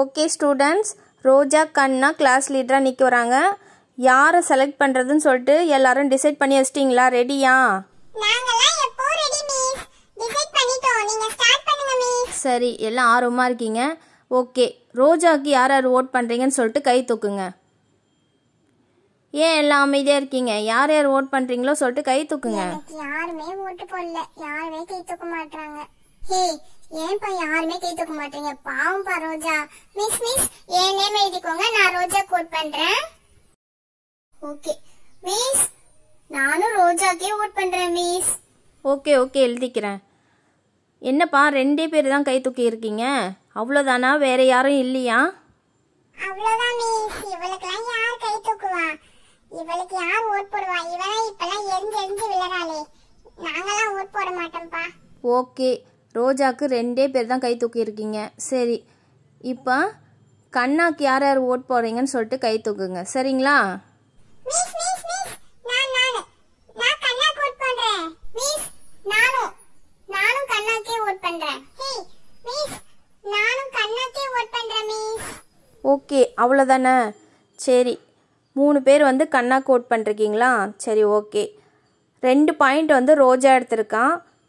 okay students Roja கண்ணா class லீடராக நிற்க வராங்க யாரை செலக்ட் பண்ணுறதுன்னு சொல்லிட்டு எல்லாரும் டிசைட் பண்ணி வச்சிட்டிங்களா ரெடியா சரி எல்லாம் ஆர்வமாக இருக்கீங்க ஓகே ரோஜாவுக்கு யார் யார் ஓட் பண்ணுறீங்கன்னு சொல்லிட்டு கை தூக்குங்க ஏன் எல்லாம் அமைதியாக இருக்கீங்க யார் யார் ஓட் பண்ணுறீங்களோ சொல்லிட்டு கை தூக்குங்க யாருமே ஓட்டு போடல யாருமே கை தூக்க மாட்டாங்க ஏன்பா யாருமே கை மாட்டீங்க பாவம்பா ரோஜா மிஸ் மிஸ் என் நேம் எழுதிக்கோங்க நான் ரோஜா கோட் பண்றேன் ஓகே மிஸ் நானும் ரோஜாக்கே ஓட் பண்றேன் மிஸ் ஓகே ஓகே எழுதிக்கிறேன் என்னப்பா ரெண்டே பேர் தான் கை தூக்கி இருக்கீங்க அவ்வளோதானா வேற யாரும் இல்லையா அவ்வளோதான் மிஸ் இவளுக்கெல்லாம் யார் கை தூக்குவா இவளுக்கு யார் ஓட் போடுவா இவளை இப்பெல்லாம் எரிஞ்சு எரிஞ்சு விழறாளே நாங்களாம் ஓட் போட மாட்டோம்ப்பா ஓகே ரோஜாக்கு ரெண்டே பேர் தான் கை தூக்கியிருக்கீங்க சரி இப்போ கண்ணாக்கு யார் யார் ஓட் போகிறீங்கன்னு சொல்லிட்டு கை தூக்குங்க சரிங்களா ஓகே அவ்வளோதானே சரி மூணு பேர் வந்து கண்ணா கோட் பண்ணுறீங்களா சரி ஓகே ரெண்டு பாயிண்ட் வந்து ரோஜா எடுத்திருக்கான்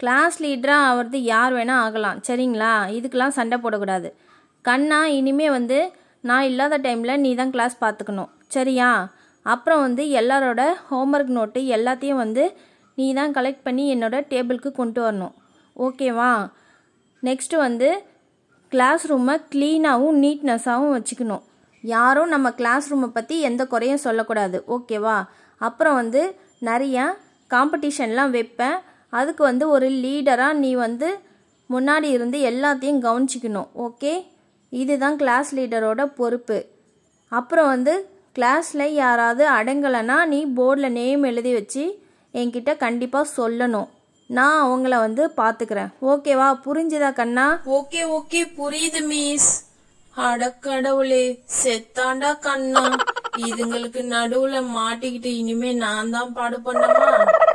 கிளாஸ் லீடராக ஆகிறது யார் வேணால் ஆகலாம் சரிங்களா இதுக்கெலாம் சண்டை போடக்கூடாது கண்ணா இனிமேல் வந்து நான் இல்லாத டைமில் நீ தான் கிளாஸ் பார்த்துக்கணும் சரியா அப்புறம் வந்து எல்லாரோட ஹோம்ஒர்க் நோட்டு எல்லாத்தையும் வந்து நீ தான் கலெக்ட் பண்ணி என்னோடய டேபிளுக்கு கொண்டு வரணும் ஓகேவா நெக்ஸ்ட்டு வந்து கிளாஸ் ரூமை க்ளீனாகவும் நீட்னஸாகவும் வச்சுக்கணும் யாரும் நம்ம கிளாஸ் ரூமை பற்றி எந்த குறையும் சொல்லக்கூடாது ஓகேவா அப்புறம் வந்து நிறையா காம்படிஷன்லாம் வைப்பேன் அதுக்கு வந்து ஒரு லீடராக நீ வந்து முன்னாடி இருந்து எல்லாத்தையும் கவனிச்சிக்கணும் ஓகே இதுதான் கிளாஸ் லீடரோட பொறுப்பு அப்புறம் வந்து கிளாஸில் யாராவது அடங்கலைன்னா நீ போர்டில் நேம் எழுதி வச்சு என்கிட்ட கண்டிப்பாக சொல்லணும் நான் அவங்கள வந்து பார்த்துக்கிறேன் ஓகேவா புரிஞ்சுதா கண்ணா ஓகே ஓகே புரியுது மிஸ் அடக்கடவுளே செத்தாண்டா கண்ணா இதுங்களுக்கு நடுவுல மாட்டிக்கிட்டு இனிமே நான் தான் பாடு பண்ணுமா